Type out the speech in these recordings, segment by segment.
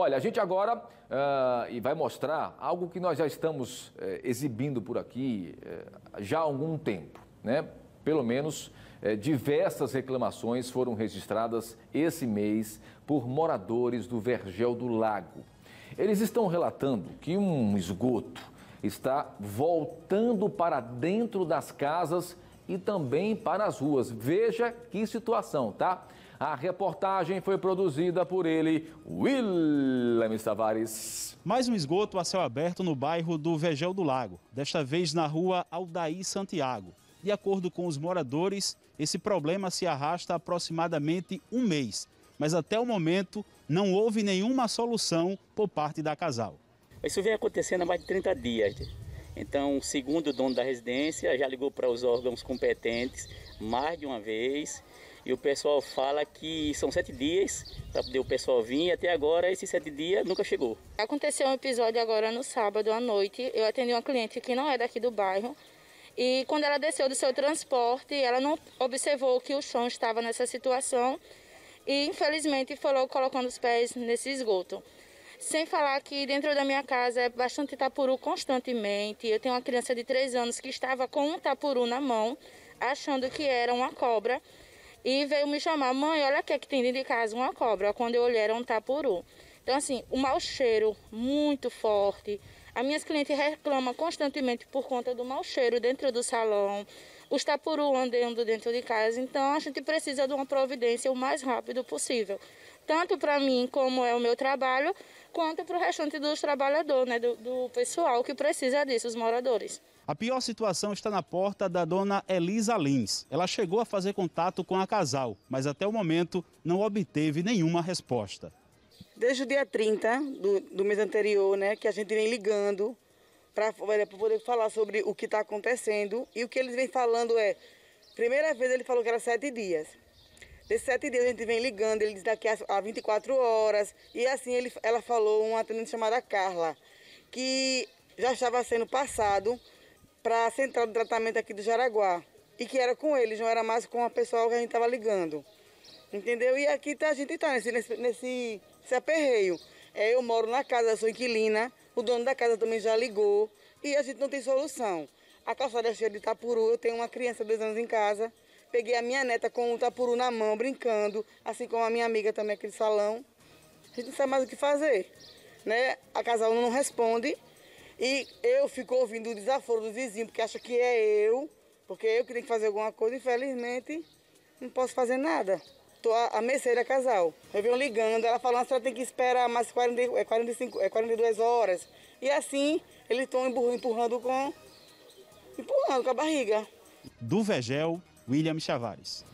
Olha, a gente agora uh, e vai mostrar algo que nós já estamos uh, exibindo por aqui uh, já há algum tempo, né? Pelo menos eh, diversas reclamações foram registradas esse mês por moradores do Vergel do Lago. Eles estão relatando que um esgoto está voltando para dentro das casas e também para as ruas. Veja que situação, tá? A reportagem foi produzida por ele, Willem Tavares. Mais um esgoto a céu aberto no bairro do Vegel do Lago, desta vez na rua Aldaí Santiago. De acordo com os moradores, esse problema se arrasta aproximadamente um mês, mas até o momento não houve nenhuma solução por parte da casal. Isso vem acontecendo há mais de 30 dias. Então, segundo o dono da residência, já ligou para os órgãos competentes mais de uma vez e o pessoal fala que são sete dias para poder o pessoal vir. E até agora, esses sete dias nunca chegou. Aconteceu um episódio agora no sábado à noite. Eu atendi uma cliente que não é daqui do bairro. E quando ela desceu do seu transporte, ela não observou que o chão estava nessa situação. E infelizmente falou colocando os pés nesse esgoto. Sem falar que dentro da minha casa é bastante tapuru constantemente. Eu tenho uma criança de três anos que estava com um tapuru na mão, achando que era uma cobra e veio me chamar, mãe, olha aqui, é que tem dentro de casa uma cobra. Quando eu olhei, era um tapuru. Então, assim, o mau cheiro muito forte. As minhas clientes reclamam constantemente por conta do mau cheiro dentro do salão, os tapuru andando dentro de casa. Então, a gente precisa de uma providência o mais rápido possível. Tanto para mim, como é o meu trabalho, quanto para o restante dos trabalhadores, né, do, do pessoal que precisa disso, os moradores. A pior situação está na porta da dona Elisa Lins. Ela chegou a fazer contato com a casal, mas até o momento não obteve nenhuma resposta. Desde o dia 30 do, do mês anterior, né, que a gente vem ligando para é, poder falar sobre o que está acontecendo. E o que eles vêm falando é, primeira vez ele falou que era sete dias. Desses sete dias a gente vem ligando, ele diz daqui a 24 horas. E assim ele, ela falou, uma atendente chamada Carla, que já estava sendo passado para a central de tratamento aqui do Jaraguá. E que era com eles, não era mais com a pessoa que a gente estava ligando. Entendeu? E aqui tá, a gente está nesse, nesse, nesse, nesse aperreio. É, eu moro na casa, sou inquilina, o dono da casa também já ligou e a gente não tem solução. A calçada é cheia de tapuru, eu tenho uma criança de dois anos em casa. Peguei a minha neta com o tapuru na mão, brincando, assim como a minha amiga também aqui do salão. A gente não sabe mais o que fazer. Né? A casal não responde, e eu fico ouvindo o desaforo do vizinho, porque acha que é eu, porque eu que tenho que fazer alguma coisa. Infelizmente, não posso fazer nada. Tô a, a merceira casal. Eu venho ligando, ela falando que ela tem que esperar mais 40, 45, 42 horas. E assim, eles estão empurrando com... Empurrando com a barriga. Do Vegel, William Chavares.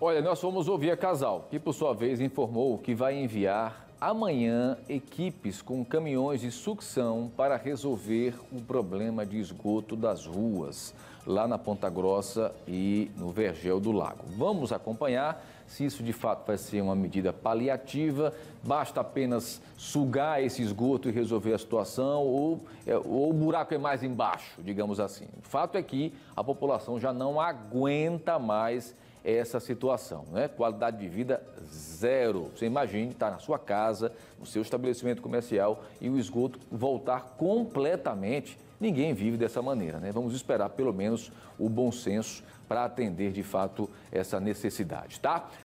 Olha, nós fomos ouvir a casal, que por sua vez informou que vai enviar Amanhã, equipes com caminhões de sucção para resolver o problema de esgoto das ruas, lá na Ponta Grossa e no Vergel do Lago. Vamos acompanhar se isso de fato vai ser uma medida paliativa, basta apenas sugar esse esgoto e resolver a situação, ou, é, ou o buraco é mais embaixo, digamos assim. O fato é que a população já não aguenta mais essa situação, né? Qualidade de vida zero. Você imagine estar tá na sua casa, no seu estabelecimento comercial e o esgoto voltar completamente. Ninguém vive dessa maneira, né? Vamos esperar pelo menos o bom senso para atender de fato essa necessidade, tá?